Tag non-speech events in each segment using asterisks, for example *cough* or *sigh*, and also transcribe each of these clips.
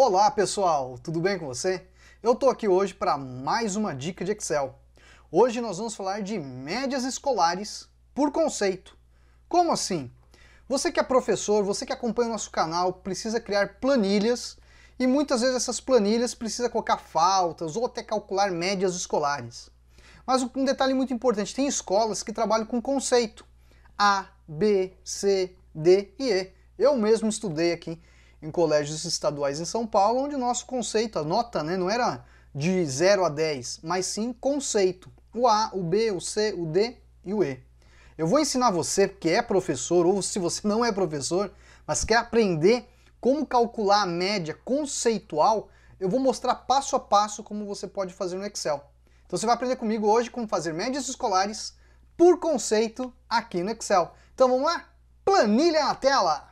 Olá pessoal, tudo bem com você? Eu tô aqui hoje para mais uma dica de Excel. Hoje nós vamos falar de médias escolares por conceito. Como assim? Você que é professor, você que acompanha o nosso canal, precisa criar planilhas e muitas vezes essas planilhas precisa colocar faltas ou até calcular médias escolares. Mas um detalhe muito importante, tem escolas que trabalham com conceito. A, B, C, D e E. Eu mesmo estudei aqui em colégios estaduais em São Paulo, onde o nosso conceito, a nota, né, não era de 0 a 10, mas sim conceito. O A, o B, o C, o D e o E. Eu vou ensinar você que é professor, ou se você não é professor, mas quer aprender como calcular a média conceitual, eu vou mostrar passo a passo como você pode fazer no Excel. Então você vai aprender comigo hoje como fazer médias escolares por conceito aqui no Excel. Então vamos lá? Planilha na tela!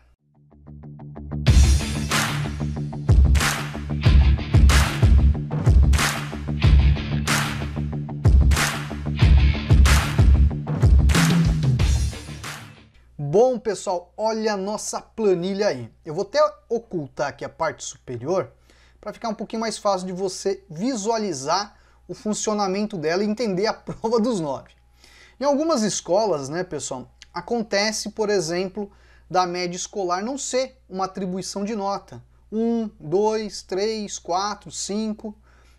pessoal, olha a nossa planilha aí. Eu vou até ocultar aqui a parte superior para ficar um pouquinho mais fácil de você visualizar o funcionamento dela e entender a *laughs* prova dos nove. Em algumas escolas, né, pessoal, acontece, por exemplo, da média escolar não ser uma atribuição de nota. um, dois, três, quatro, cinco,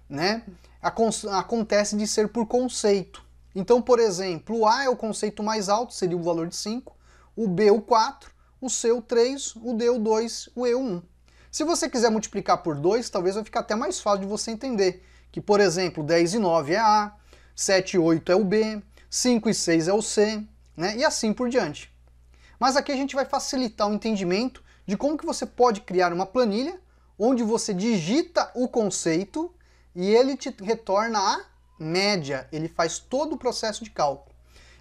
né? Acontece de ser por conceito. Então, por exemplo, A é o conceito mais alto, seria o valor de 5, o B o 4, o C o 3, o D o 2, o E o 1. Se você quiser multiplicar por 2, talvez vai ficar até mais fácil de você entender, que por exemplo 10 e 9 é A, 7 e 8 é o B, 5 e 6 é o C, né? e assim por diante. Mas aqui a gente vai facilitar o entendimento de como que você pode criar uma planilha onde você digita o conceito e ele te retorna a média, ele faz todo o processo de cálculo.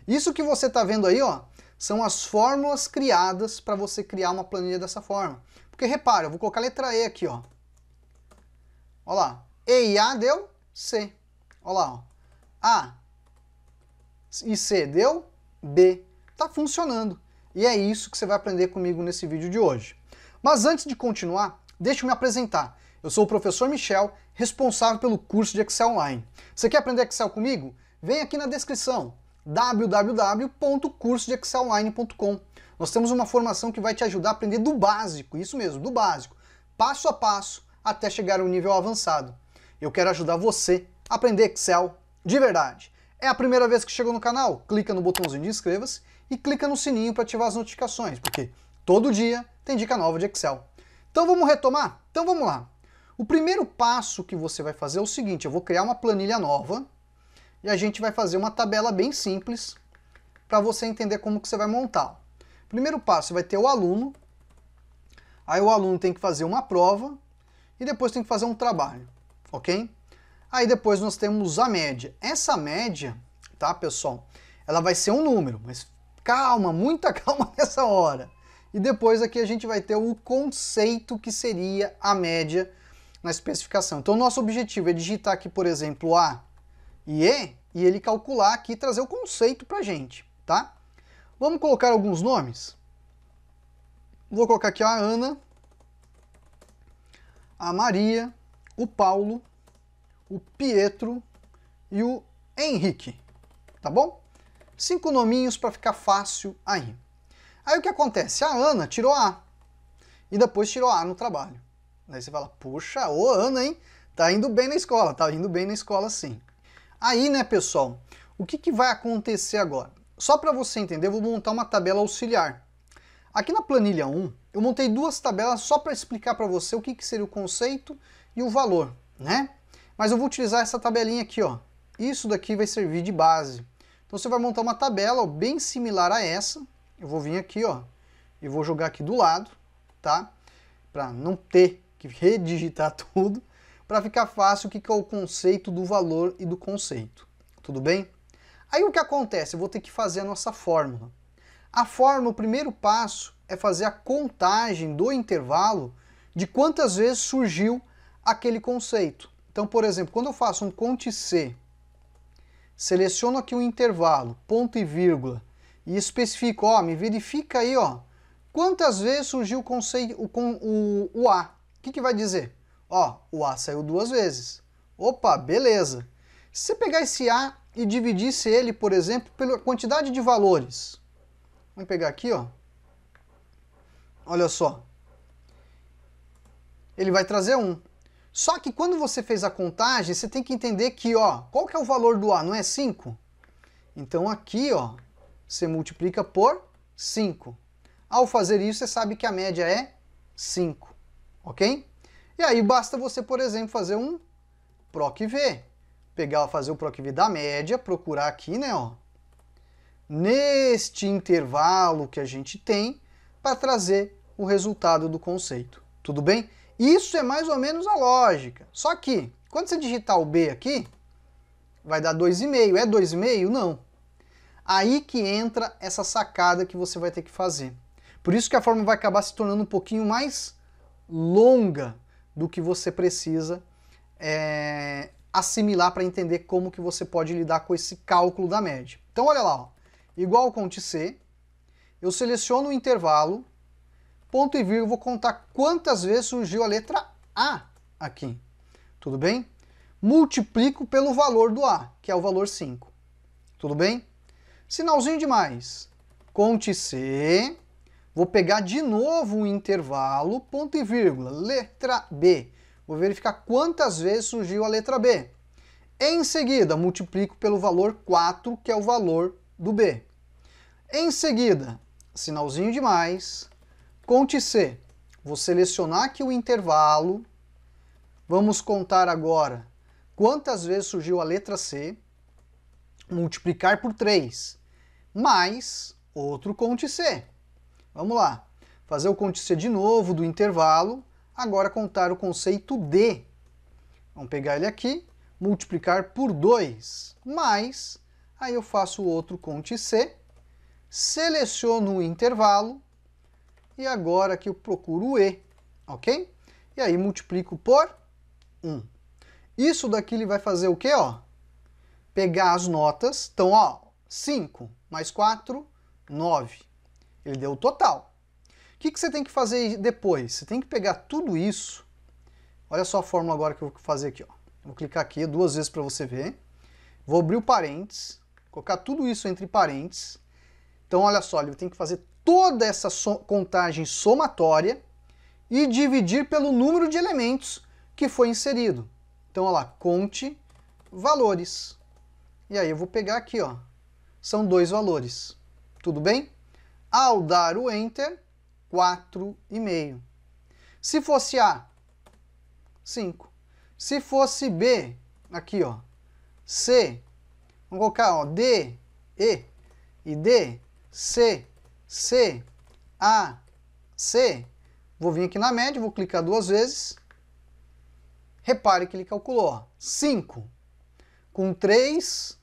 Isso que você está vendo aí, ó, são as fórmulas criadas para você criar uma planilha dessa forma. Porque repara, eu vou colocar a letra E aqui, ó. Olha lá. E e A deu C. Olha lá, ó. A e C deu B. Tá funcionando. E é isso que você vai aprender comigo nesse vídeo de hoje. Mas antes de continuar, deixa eu me apresentar. Eu sou o professor Michel, responsável pelo curso de Excel Online. Você quer aprender Excel comigo? Vem aqui na descrição www.cursodeexcelonline.com. Nós temos uma formação que vai te ajudar a aprender do básico, isso mesmo, do básico, passo a passo até chegar no nível avançado. Eu quero ajudar você a aprender Excel de verdade. É a primeira vez que chegou no canal? Clica no botãozinho de inscreva-se e clica no sininho para ativar as notificações, porque todo dia tem dica nova de Excel. Então vamos retomar? Então vamos lá. O primeiro passo que você vai fazer é o seguinte, eu vou criar uma planilha nova, e a gente vai fazer uma tabela bem simples para você entender como que você vai montar. Primeiro passo, vai ter o aluno, aí o aluno tem que fazer uma prova e depois tem que fazer um trabalho, ok? Aí depois nós temos a média. Essa média, tá pessoal, ela vai ser um número, mas calma, muita *laughs* calma nessa hora. E depois aqui a gente vai ter o conceito que seria a média na especificação. Então nosso objetivo é digitar aqui, por exemplo, A e ele calcular aqui e trazer o conceito para a gente, tá? Vamos colocar alguns nomes? Vou colocar aqui a Ana, a Maria, o Paulo, o Pietro e o Henrique, tá bom? Cinco nominhos para ficar fácil aí. Aí o que acontece? A Ana tirou A e depois tirou A no trabalho. Aí você fala, poxa, ô Ana, hein? Tá indo bem na escola, tá indo bem na escola sim. Aí, né, pessoal, o que, que vai acontecer agora? Só para você entender, eu vou montar uma tabela auxiliar. Aqui na planilha 1, eu montei duas tabelas só para explicar para você o que, que seria o conceito e o valor, né? Mas eu vou utilizar essa tabelinha aqui, ó. Isso daqui vai servir de base. Então você vai montar uma tabela ó, bem similar a essa. Eu vou vir aqui, ó, e vou jogar aqui do lado, tá? Para não ter que redigitar *laughs* tudo para ficar fácil o que é o conceito do valor e do conceito. Tudo bem? Aí o que acontece? Eu vou ter que fazer a nossa fórmula. A fórmula, o primeiro passo é fazer a contagem do intervalo de quantas vezes surgiu aquele conceito. Então, por exemplo, quando eu faço um conte C, seleciono aqui um intervalo, ponto e vírgula, e especifico, ó, me verifica aí, ó, quantas vezes surgiu o conceito, o, o, o A. O que, que vai dizer? Ó, o A saiu duas vezes. Opa, beleza. Se você pegar esse A e dividisse ele, por exemplo, pela quantidade de valores. Vamos pegar aqui, ó. Olha só. Ele vai trazer 1. Só que quando você fez a contagem, você tem que entender que, ó, qual que é o valor do A? Não é 5? Então aqui, ó, você multiplica por 5. Ao fazer isso, você sabe que a média é 5, ok? E aí basta você, por exemplo, fazer um PROC-V. Pegar, fazer o PROC-V da média, procurar aqui, né, ó. Neste intervalo que a gente tem, para trazer o resultado do conceito. Tudo bem? Isso é mais ou menos a lógica. Só que, quando você digitar o B aqui, vai dar 2,5. É 2,5? Não. Aí que entra essa sacada que você vai ter que fazer. Por isso que a forma vai acabar se tornando um pouquinho mais longa do que você precisa é, assimilar para entender como que você pode lidar com esse cálculo da média. Então olha lá, ó. igual conte C, eu seleciono o intervalo, ponto e vírgula, vou contar quantas vezes surgiu a letra A aqui, tudo bem? Multiplico pelo valor do A, que é o valor 5, tudo bem? Sinalzinho de mais, conte C, Vou pegar de novo um intervalo, ponto e vírgula, letra B. Vou verificar quantas vezes surgiu a letra B. Em seguida, multiplico pelo valor 4, que é o valor do B. Em seguida, sinalzinho de mais, conte C. Vou selecionar aqui o intervalo. Vamos contar agora quantas vezes surgiu a letra C. Multiplicar por 3, mais outro conte C. Vamos lá. Fazer o contícia de novo do intervalo. Agora contar o conceito d Vamos pegar ele aqui, multiplicar por 2, mais, aí eu faço outro conte C, seleciono o intervalo, e agora aqui eu procuro o E, ok? E aí multiplico por 1. Isso daqui ele vai fazer o quê, ó? Pegar as notas, então, ó, 5 mais 4, 9. Ele deu o total. O que, que você tem que fazer depois? Você tem que pegar tudo isso. Olha só a fórmula agora que eu vou fazer aqui. Ó. Vou clicar aqui duas vezes para você ver. Vou abrir o parênteses, colocar tudo isso entre parênteses. Então, olha só, ele tem que fazer toda essa so contagem somatória e dividir pelo número de elementos que foi inserido. Então, olha lá, conte valores. E aí eu vou pegar aqui, ó. São dois valores. Tudo bem? Ao dar o Enter, 4,5. Se fosse A, 5. Se fosse B, aqui, ó, C, vamos colocar, ó, D, E, e D, C, C, A, C, vou vir aqui na média, vou clicar duas vezes, repare que ele calculou, ó, 5, com 3,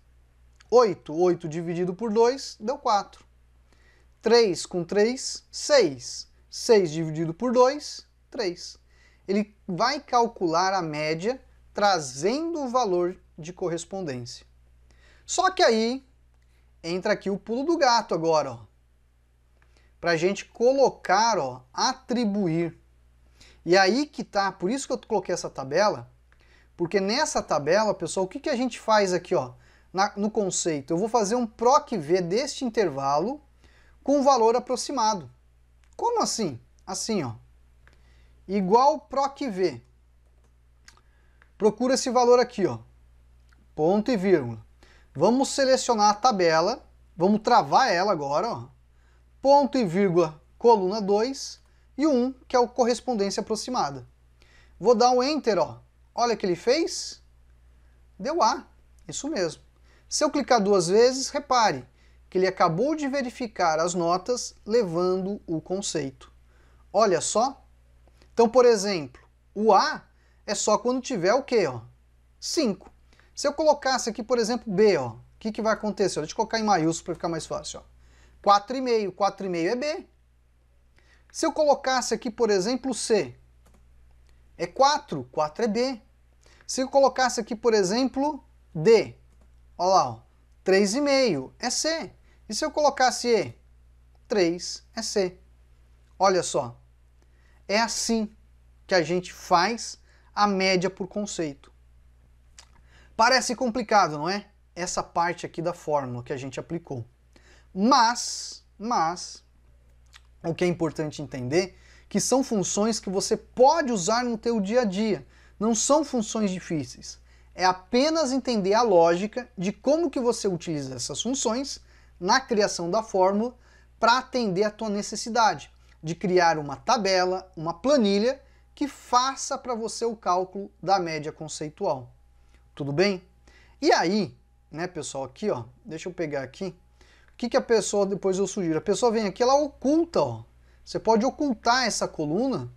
8, 8 dividido por 2, deu 4. 3 com 3, 6. 6 dividido por 2, 3. Ele vai calcular a média trazendo o valor de correspondência. Só que aí entra aqui o pulo do gato agora, Para a gente colocar, ó, atribuir. E aí que tá, por isso que eu coloquei essa tabela, porque nessa tabela, pessoal, o que, que a gente faz aqui, ó, na, no conceito? Eu vou fazer um PROC V deste intervalo, com valor aproximado. Como assim? Assim, ó. Igual PROC V. Procura esse valor aqui, ó. Ponto e vírgula. Vamos selecionar a tabela, vamos travar ela agora, ó. Ponto e vírgula, coluna 2 e 1, um, que é o correspondência aproximada. Vou dar um enter, ó. Olha o que ele fez. Deu A. Isso mesmo. Se eu clicar duas vezes, repare, que ele acabou de verificar as notas levando o conceito. Olha só. Então, por exemplo, o A é só quando tiver o quê? Ó? 5. Se eu colocasse aqui, por exemplo, B, o que, que vai acontecer? Vou deixa eu colocar em maiúsculo para ficar mais fácil. Ó. 4,5. 4,5 é B. Se eu colocasse aqui, por exemplo, C, é 4. 4 é B. Se eu colocasse aqui, por exemplo, D, olha lá, 3,5 é C. E se eu colocasse E? 3 é C. Olha só. É assim que a gente faz a média por conceito. Parece complicado, não é? Essa parte aqui da fórmula que a gente aplicou. Mas, mas, o que é importante entender que são funções que você pode usar no teu dia a dia. Não são funções difíceis. É apenas entender a lógica de como que você utiliza essas funções na criação da fórmula para atender a tua necessidade de criar uma tabela, uma planilha que faça para você o cálculo da média conceitual. Tudo bem? E aí, né, pessoal, aqui, ó, deixa eu pegar aqui. O que, que a pessoa, depois eu sugiro? A pessoa vem aqui, ela oculta, ó. Você pode ocultar essa coluna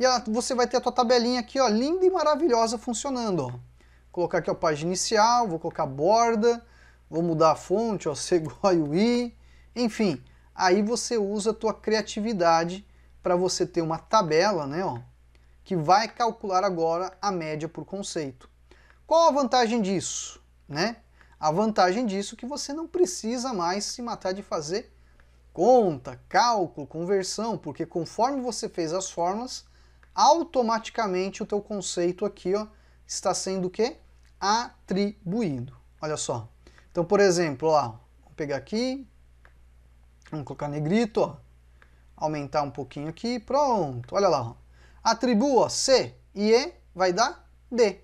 e ela, você vai ter a tua tabelinha aqui, ó, linda e maravilhosa funcionando, ó. Vou colocar aqui a página inicial, vou colocar borda, vou mudar a fonte, ó, Segoiui, *laughs* enfim, aí você usa a tua criatividade para você ter uma tabela, né, ó, que vai calcular agora a média por conceito. Qual a vantagem disso, né? A vantagem disso é que você não precisa mais se matar de fazer conta, cálculo, conversão, porque conforme você fez as fórmulas, automaticamente o teu conceito aqui, ó, está sendo o quê? Atribuído. Olha só. Então, por exemplo, ó, vou pegar aqui, vamos colocar negrito, ó, aumentar um pouquinho aqui, pronto, olha lá. Ó. Atribua C e E vai dar D.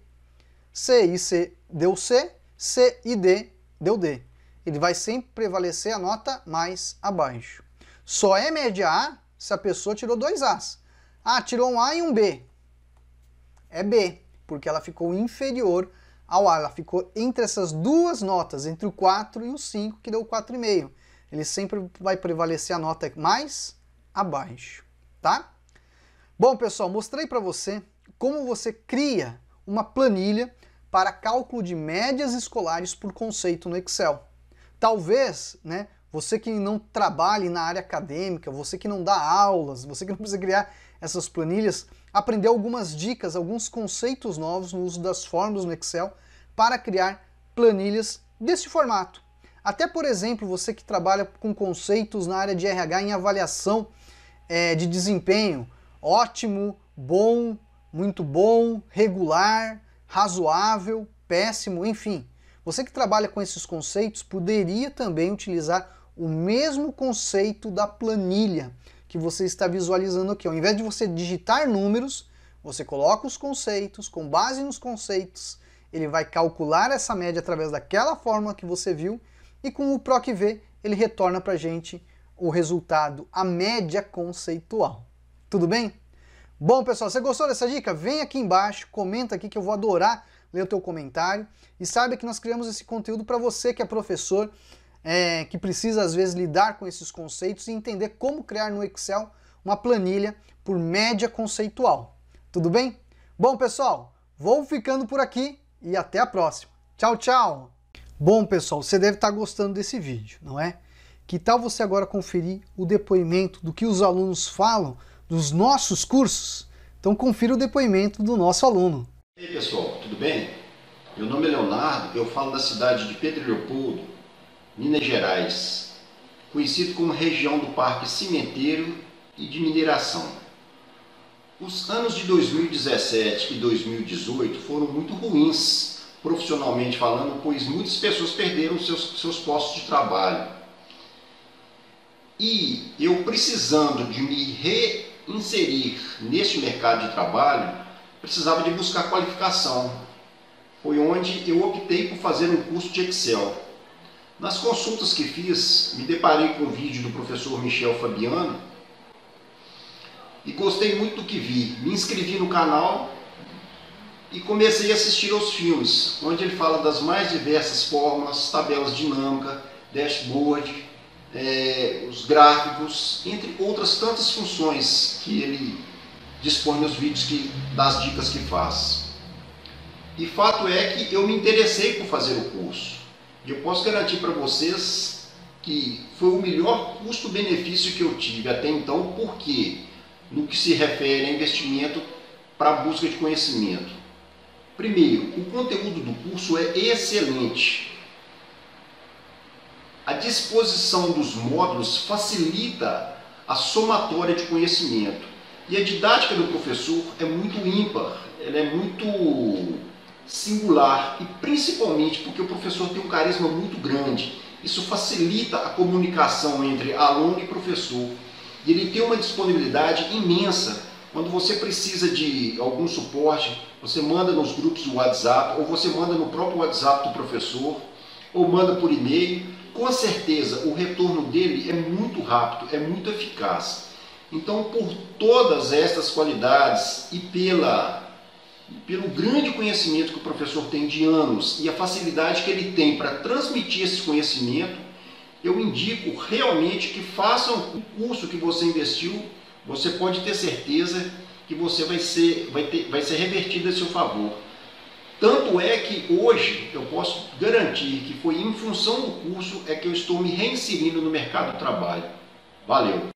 C e C deu C, C e D deu D. Ele vai sempre prevalecer a nota mais abaixo. Só é média A se a pessoa tirou dois As. Ah, tirou um A e um B. É B, porque ela ficou inferior ao ar. Ela ficou entre essas duas notas, entre o 4 e o 5, que deu 4,5. Ele sempre vai prevalecer a nota mais abaixo, tá? Bom, pessoal, mostrei para você como você cria uma planilha para cálculo de médias escolares por conceito no Excel. Talvez, né, você que não trabalhe na área acadêmica, você que não dá aulas, você que não precisa criar essas planilhas, aprender algumas dicas, alguns conceitos novos no uso das fórmulas no Excel para criar planilhas desse formato. Até, por exemplo, você que trabalha com conceitos na área de RH em avaliação é, de desempenho, ótimo, bom, muito bom, regular, razoável, péssimo, enfim. Você que trabalha com esses conceitos poderia também utilizar o mesmo conceito da planilha que você está visualizando aqui. Ao invés de você digitar números, você coloca os conceitos, com base nos conceitos, ele vai calcular essa média através daquela fórmula que você viu e com o PROC V ele retorna para a gente o resultado, a média conceitual. Tudo bem? Bom, pessoal, você gostou dessa dica? Vem aqui embaixo, comenta aqui que eu vou adorar ler o teu comentário e saiba que nós criamos esse conteúdo para você que é professor é, que precisa às vezes lidar com esses conceitos e entender como criar no Excel uma planilha por média conceitual. Tudo bem? Bom, pessoal, vou ficando por aqui e até a próxima. Tchau, tchau! Bom, pessoal, você deve estar gostando desse vídeo, não é? Que tal você agora conferir o depoimento do que os alunos falam dos nossos cursos? Então confira o depoimento do nosso aluno. E aí, pessoal, tudo bem? Meu nome é Leonardo, eu falo da cidade de Pedro Leopoldo, Minas Gerais, conhecido como região do Parque Cimenteiro e de Mineração. Os anos de 2017 e 2018 foram muito ruins, profissionalmente falando, pois muitas pessoas perderam seus, seus postos de trabalho. E eu precisando de me reinserir neste mercado de trabalho, precisava de buscar qualificação. Foi onde eu optei por fazer um curso de Excel nas consultas que fiz, me deparei com um vídeo do professor Michel Fabiano e gostei muito do que vi. Me inscrevi no canal e comecei a assistir aos filmes, onde ele fala das mais diversas fórmulas, tabelas dinâmicas, dashboard, é, os gráficos, entre outras tantas funções que ele dispõe nos vídeos que, das dicas que faz. E fato é que eu me interessei por fazer o curso. E eu posso garantir para vocês que foi o melhor custo-benefício que eu tive até então, porque no que se refere a investimento para busca de conhecimento. Primeiro, o conteúdo do curso é excelente. A disposição dos módulos facilita a somatória de conhecimento. E a didática do professor é muito ímpar, ela é muito singular e principalmente porque o professor tem um carisma muito grande. Isso facilita a comunicação entre aluno e professor. E ele tem uma disponibilidade imensa. Quando você precisa de algum suporte, você manda nos grupos do WhatsApp, ou você manda no próprio WhatsApp do professor, ou manda por e-mail. Com certeza, o retorno dele é muito rápido, é muito eficaz. Então, por todas estas qualidades e pela pelo grande conhecimento que o professor tem de anos e a facilidade que ele tem para transmitir esse conhecimento, eu indico realmente que façam o curso que você investiu, você pode ter certeza que você vai ser, vai ter, vai ser revertido a seu favor. Tanto é que hoje eu posso garantir que foi em função do curso é que eu estou me reinserindo no mercado do trabalho. Valeu!